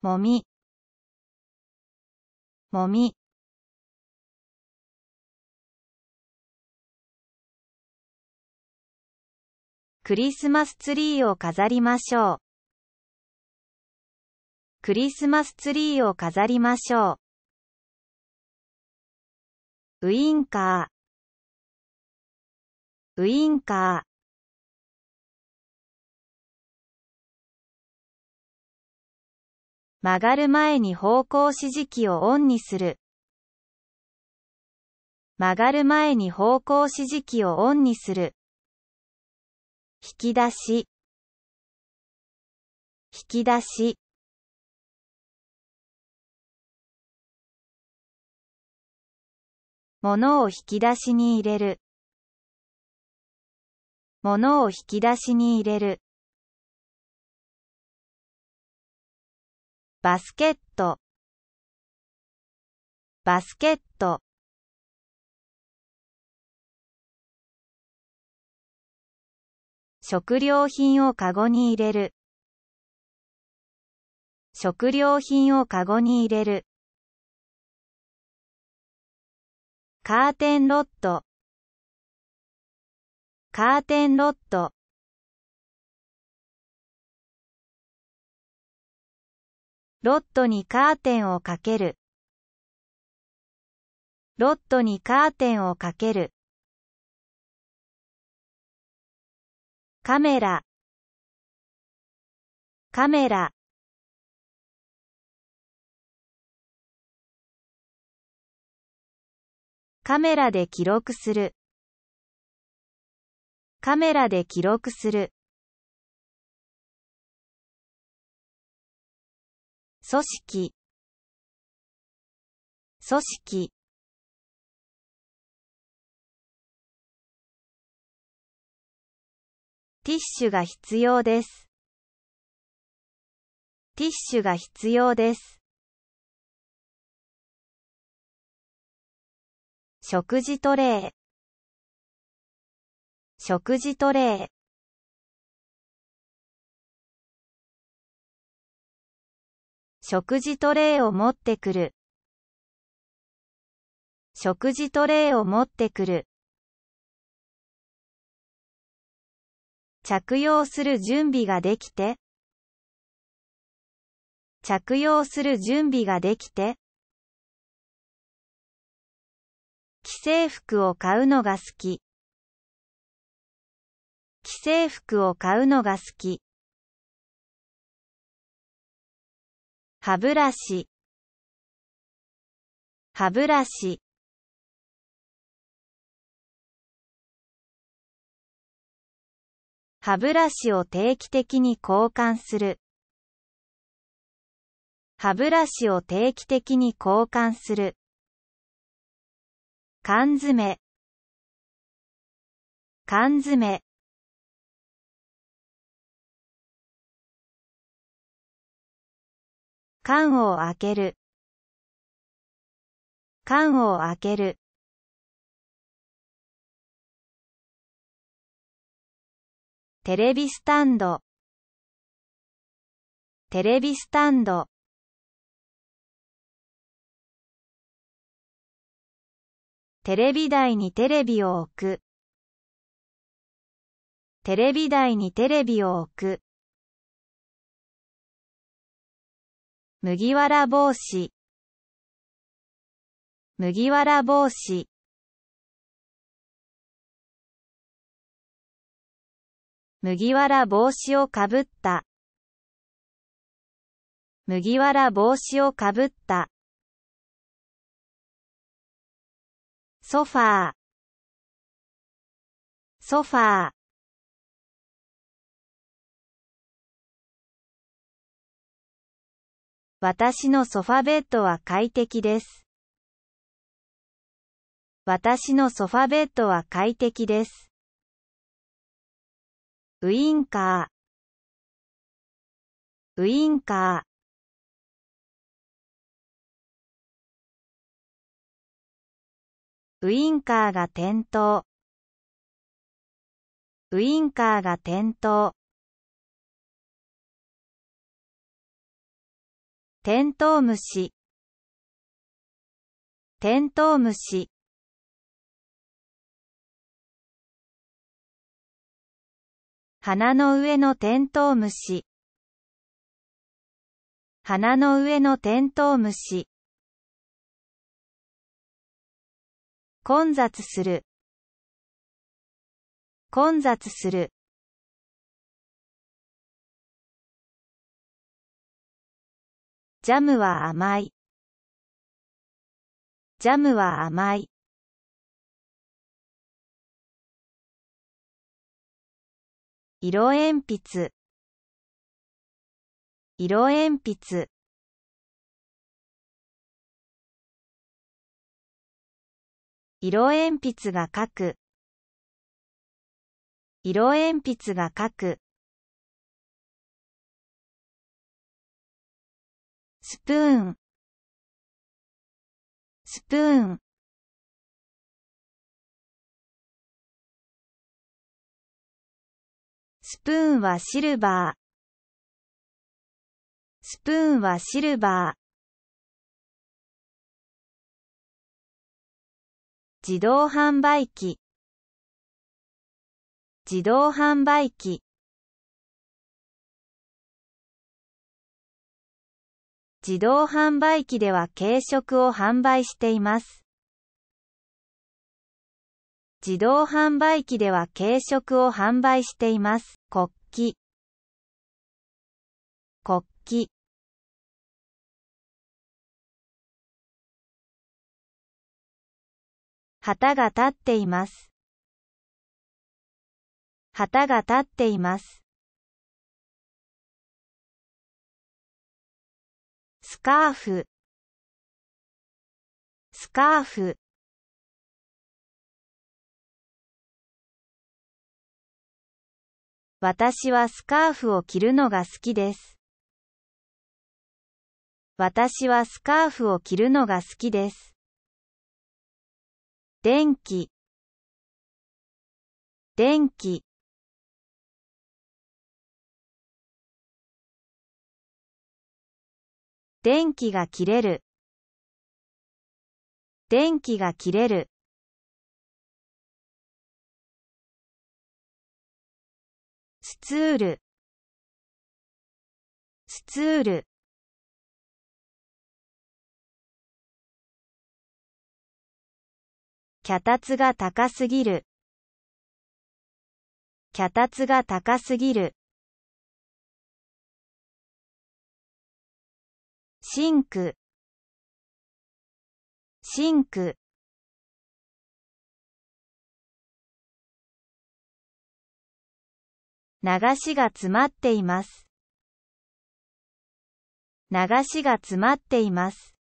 もみもみクリスマスツリーを飾りましょうクリスマスツリーを飾りましょうウインカーウインカー曲がる前に方向指示器をオンにする。曲がる前に方向指示器をオンにする。引き出し、引き出し。物を引き出しに入れる。物を引き出しに入れる。バスケットバスケット食料品をカゴに入れる食料品をかごに入れるカーテンロットカーテンロットロットにカーテンをかける。ロットにカーテンをかける。カメラ、カメラ。カメラで記録する。カメラで記録する。組織組織ティッシュが必要です。ティッシュが必要です。食事トレー食事トレー食事トレイを持ってくる。食事トレイを持ってくる。着用する準備ができて。着用する準備ができて。既製服を買うのが好き。既製服を買うのが好き。歯ブラシ歯ブラシ歯ブラシを定期的に交換する歯ブラシを定期的に交換する缶詰缶詰缶を開ける缶を開けるテレビスタンドテレビスタンドテレビ台にテレビを置くテレビ台にテレビを置く麦わら帽子麦わら帽子麦わら帽子をかぶった麦わら帽子をかぶったソファーソファー私のソファベッドは快適です。私のソファベッドは快適です。ウインカーウインカーウインカーが点灯ウインカーが点灯テントウムシテントウムシ花の上のテントウムシ花の上のテントウムシ混雑する混雑するジャムは甘い。ジャムは甘い。色鉛筆色鉛筆色鉛筆が書く色鉛筆が書くスプーンスプーンスプーンはシルバースプーンはシルバー自動販売機自動販売機自動販売機では軽食を販売しています。自動販売機では軽食を販売しています。国旗国旗旗が立っています。旗が立っています。スカーフスカーフわたしはスカーフを着るのが好きです。わたしはスカーフを着るのが好きです。電気電気電気が切れる電気が切れるスツールスツール脚立が高すぎる脚立が高すぎるシンクシンク流しが詰まっています流しが詰まっています